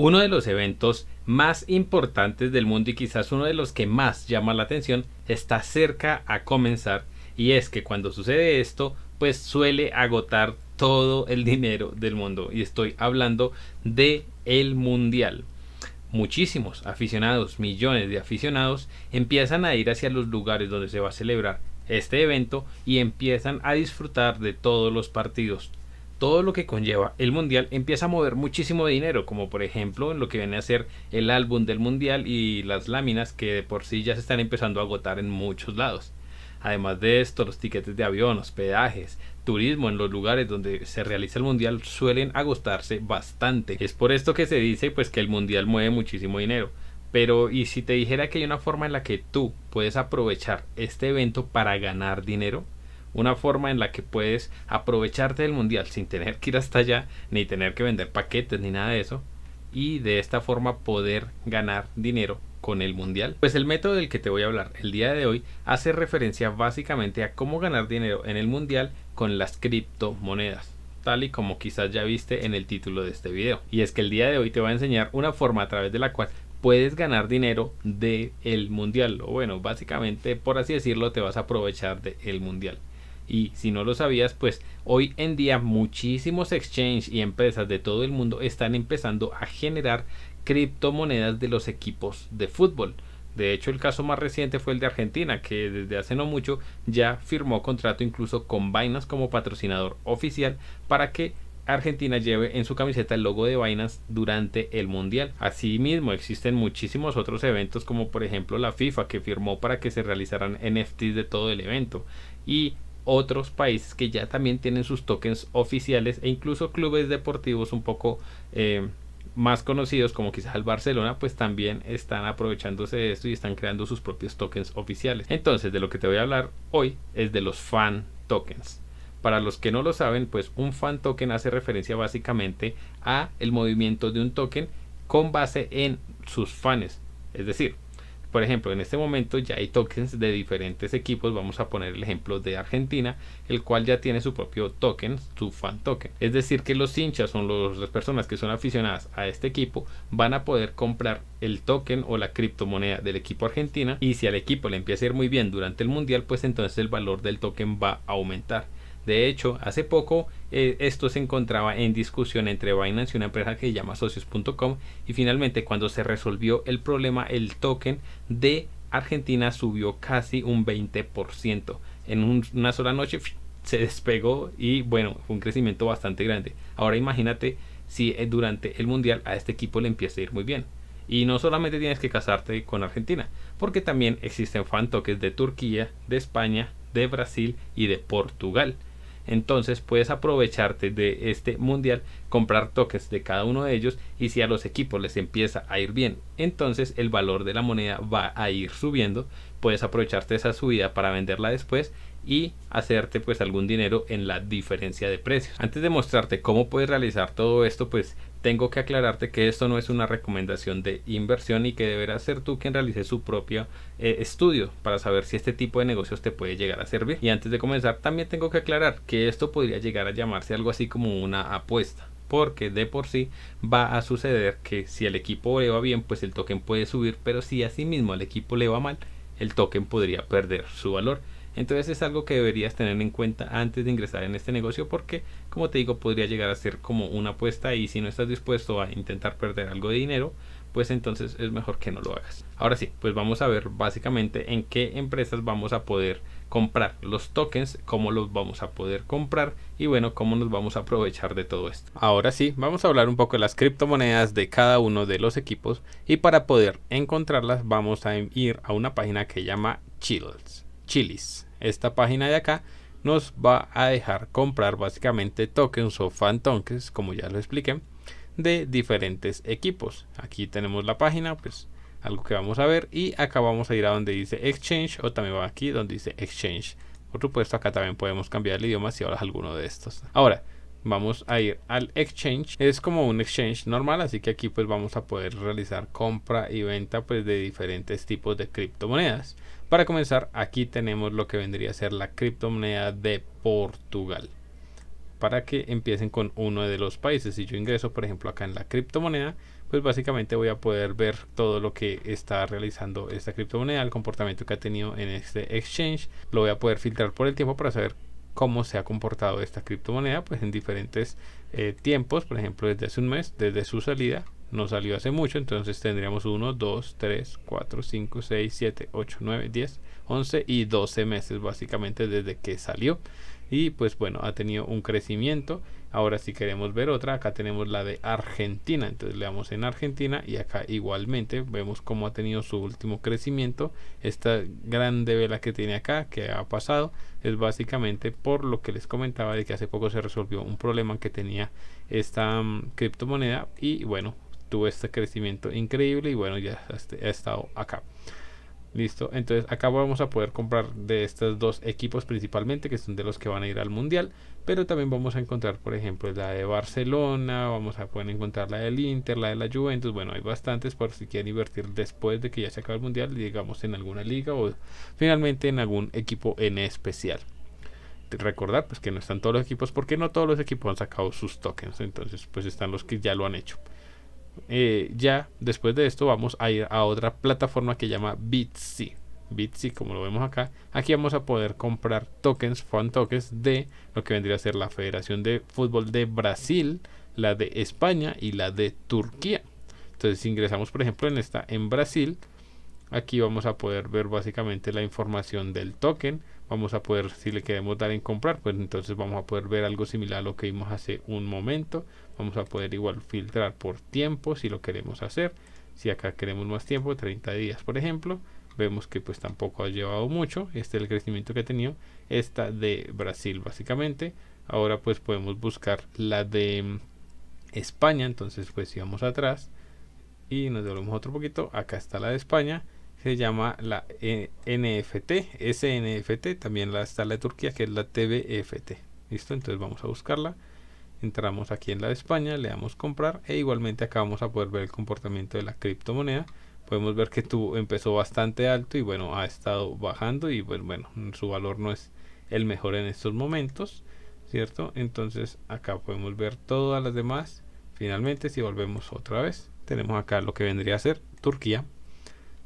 Uno de los eventos más importantes del mundo y quizás uno de los que más llama la atención está cerca a comenzar y es que cuando sucede esto pues suele agotar todo el dinero del mundo y estoy hablando de el mundial. Muchísimos aficionados, millones de aficionados empiezan a ir hacia los lugares donde se va a celebrar este evento y empiezan a disfrutar de todos los partidos, todo lo que conlleva el mundial empieza a mover muchísimo dinero, como por ejemplo en lo que viene a ser el álbum del mundial y las láminas que de por sí ya se están empezando a agotar en muchos lados. Además de esto, los tiquetes de avión, hospedajes, turismo en los lugares donde se realiza el mundial suelen agotarse bastante. Es por esto que se dice pues que el mundial mueve muchísimo dinero. Pero ¿y si te dijera que hay una forma en la que tú puedes aprovechar este evento para ganar dinero? una forma en la que puedes aprovecharte del mundial sin tener que ir hasta allá, ni tener que vender paquetes, ni nada de eso, y de esta forma poder ganar dinero con el mundial. Pues el método del que te voy a hablar el día de hoy hace referencia básicamente a cómo ganar dinero en el mundial con las criptomonedas tal y como quizás ya viste en el título de este video. Y es que el día de hoy te voy a enseñar una forma a través de la cual puedes ganar dinero del el mundial. O bueno, básicamente, por así decirlo, te vas a aprovechar del mundial. Y si no lo sabías, pues hoy en día muchísimos exchanges y empresas de todo el mundo están empezando a generar criptomonedas de los equipos de fútbol. De hecho, el caso más reciente fue el de Argentina, que desde hace no mucho ya firmó contrato incluso con Binance como patrocinador oficial para que Argentina lleve en su camiseta el logo de vainas durante el Mundial. Asimismo, existen muchísimos otros eventos como por ejemplo la FIFA que firmó para que se realizaran NFTs de todo el evento. Y otros países que ya también tienen sus tokens oficiales e incluso clubes deportivos un poco eh, más conocidos como quizás el Barcelona pues también están aprovechándose de esto y están creando sus propios tokens oficiales entonces de lo que te voy a hablar hoy es de los fan tokens para los que no lo saben pues un fan token hace referencia básicamente a el movimiento de un token con base en sus fans es decir por ejemplo, en este momento ya hay tokens de diferentes equipos. Vamos a poner el ejemplo de Argentina, el cual ya tiene su propio token, su fan token. Es decir, que los hinchas son las personas que son aficionadas a este equipo, van a poder comprar el token o la criptomoneda del equipo Argentina. Y si al equipo le empieza a ir muy bien durante el mundial, pues entonces el valor del token va a aumentar. De hecho, hace poco eh, esto se encontraba en discusión entre Binance y una empresa que se llama socios.com y finalmente cuando se resolvió el problema el token de Argentina subió casi un 20%. En una sola noche se despegó y bueno, fue un crecimiento bastante grande. Ahora imagínate si eh, durante el mundial a este equipo le empieza a ir muy bien. Y no solamente tienes que casarte con Argentina, porque también existen fan tokens de Turquía, de España, de Brasil y de Portugal entonces puedes aprovecharte de este mundial, comprar toques de cada uno de ellos y si a los equipos les empieza a ir bien, entonces el valor de la moneda va a ir subiendo, puedes aprovecharte esa subida para venderla después y hacerte pues algún dinero en la diferencia de precios. Antes de mostrarte cómo puedes realizar todo esto, pues tengo que aclararte que esto no es una recomendación de inversión y que deberá ser tú quien realice su propio eh, estudio para saber si este tipo de negocios te puede llegar a servir. Y antes de comenzar, también tengo que aclarar que esto podría llegar a llamarse algo así como una apuesta porque de por sí va a suceder que si el equipo le va bien, pues el token puede subir, pero si asimismo el equipo le va mal, el token podría perder su valor. Entonces es algo que deberías tener en cuenta antes de ingresar en este negocio porque, como te digo, podría llegar a ser como una apuesta y si no estás dispuesto a intentar perder algo de dinero, pues entonces es mejor que no lo hagas. Ahora sí, pues vamos a ver básicamente en qué empresas vamos a poder comprar los tokens, cómo los vamos a poder comprar y bueno, cómo nos vamos a aprovechar de todo esto. Ahora sí, vamos a hablar un poco de las criptomonedas de cada uno de los equipos y para poder encontrarlas vamos a ir a una página que llama Chills. Chilis. Esta página de acá nos va a dejar comprar básicamente tokens o fan tokens, como ya lo expliqué, de diferentes equipos. Aquí tenemos la página, pues algo que vamos a ver y acá vamos a ir a donde dice exchange o también va aquí donde dice exchange. Por supuesto, acá también podemos cambiar el idioma si hablas alguno de estos. Ahora, vamos a ir al exchange. Es como un exchange normal, así que aquí pues vamos a poder realizar compra y venta pues de diferentes tipos de criptomonedas. Para comenzar, aquí tenemos lo que vendría a ser la criptomoneda de Portugal. Para que empiecen con uno de los países. Si yo ingreso, por ejemplo, acá en la criptomoneda, pues básicamente voy a poder ver todo lo que está realizando esta criptomoneda, el comportamiento que ha tenido en este exchange. Lo voy a poder filtrar por el tiempo para saber cómo se ha comportado esta criptomoneda pues en diferentes eh, tiempos por ejemplo desde hace un mes desde su salida no salió hace mucho, entonces tendríamos 1, 2, 3, 4, 5, 6, 7, 8, 9, 10, 11 y 12 meses básicamente desde que salió. Y pues bueno, ha tenido un crecimiento. Ahora si queremos ver otra, acá tenemos la de Argentina. Entonces le damos en Argentina y acá igualmente vemos cómo ha tenido su último crecimiento. Esta grande vela que tiene acá, que ha pasado, es básicamente por lo que les comentaba de que hace poco se resolvió un problema que tenía esta mm, criptomoneda. Y bueno, tuvo este crecimiento increíble y bueno, ya este, ha estado acá. Listo, entonces acá vamos a poder comprar de estos dos equipos principalmente, que son de los que van a ir al mundial, pero también vamos a encontrar, por ejemplo, la de Barcelona, vamos a poder encontrar la del Inter, la de la Juventus, bueno, hay bastantes por si quieren invertir después de que ya se acabe el mundial, digamos en alguna liga o finalmente en algún equipo en especial. Recordar pues que no están todos los equipos, porque no todos los equipos han sacado sus tokens, entonces pues están los que ya lo han hecho. Eh, ya después de esto vamos a ir a otra plataforma que llama Bitsy. Bitsy, como lo vemos acá, aquí vamos a poder comprar tokens, fan tokens de lo que vendría a ser la Federación de Fútbol de Brasil, la de España y la de Turquía. Entonces, si ingresamos, por ejemplo, en esta en Brasil, aquí vamos a poder ver básicamente la información del token, vamos a poder, si le queremos dar en comprar, pues entonces vamos a poder ver algo similar a lo que vimos hace un momento. Vamos a poder igual filtrar por tiempo si lo queremos hacer. Si acá queremos más tiempo, 30 días por ejemplo, vemos que pues tampoco ha llevado mucho. Este es el crecimiento que ha tenido esta de Brasil básicamente. Ahora pues podemos buscar la de mm, España, entonces pues si vamos atrás y nos devolvemos otro poquito, acá está la de España se llama la eh, NFT, SNFT, también la, está la de Turquía que es la TVFT, Listo, entonces vamos a buscarla. Entramos aquí en la de España, le damos comprar e igualmente acá vamos a poder ver el comportamiento de la criptomoneda. Podemos ver que tu empezó bastante alto y bueno, ha estado bajando y pues bueno, su valor no es el mejor en estos momentos, ¿cierto? Entonces acá podemos ver todas las demás. Finalmente, si volvemos otra vez, tenemos acá lo que vendría a ser Turquía,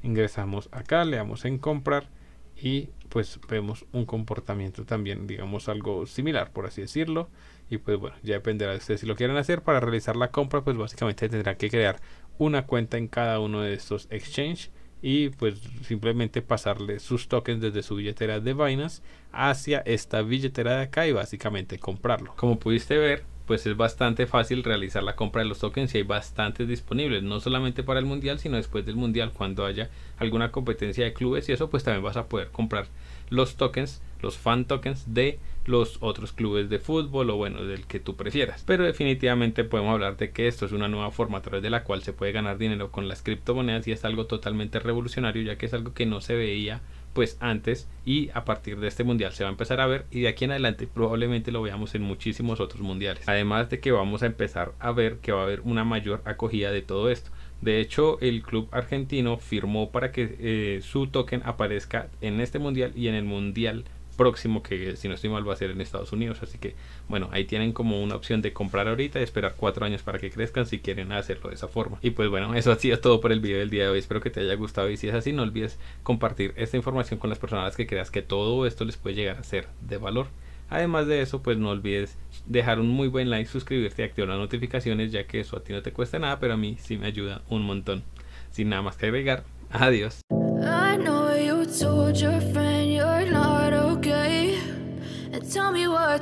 ingresamos acá, le damos en comprar y pues vemos un comportamiento también, digamos algo similar, por así decirlo. Y pues bueno, ya dependerá de ustedes si lo quieren hacer. Para realizar la compra, pues básicamente tendrán que crear una cuenta en cada uno de estos exchange y pues simplemente pasarle sus tokens desde su billetera de Binance hacia esta billetera de acá y básicamente comprarlo. Como pudiste ver, pues es bastante fácil realizar la compra de los tokens y hay bastantes disponibles, no solamente para el mundial, sino después del mundial, cuando haya alguna competencia de clubes y eso, pues también vas a poder comprar los tokens, los fan tokens de los otros clubes de fútbol o bueno, del que tú prefieras. Pero definitivamente podemos hablar de que esto es una nueva forma a través de la cual se puede ganar dinero con las criptomonedas y es algo totalmente revolucionario ya que es algo que no se veía pues antes y a partir de este mundial se va a empezar a ver y de aquí en adelante probablemente lo veamos en muchísimos otros mundiales. Además de que vamos a empezar a ver que va a haber una mayor acogida de todo esto. De hecho, el club argentino firmó para que eh, su token aparezca en este mundial y en el mundial próximo que si no estoy mal va a ser en Estados Unidos. Así que bueno, ahí tienen como una opción de comprar ahorita y esperar cuatro años para que crezcan si quieren hacerlo de esa forma. Y pues bueno, eso ha sido todo por el video del día de hoy. Espero que te haya gustado y si es así no olvides compartir esta información con las personas que creas que todo esto les puede llegar a ser de valor. Además de eso, pues no olvides dejar un muy buen like, suscribirte y activar las notificaciones, ya que eso a ti no te cuesta nada, pero a mí sí me ayuda un montón. Sin nada más que agregar, adiós.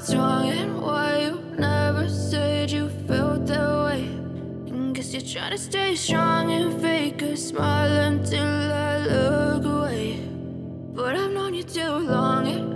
what's wrong and why you never said you felt that way. And guess you're trying to stay strong and fake a smile until I look away. But I've known you too long.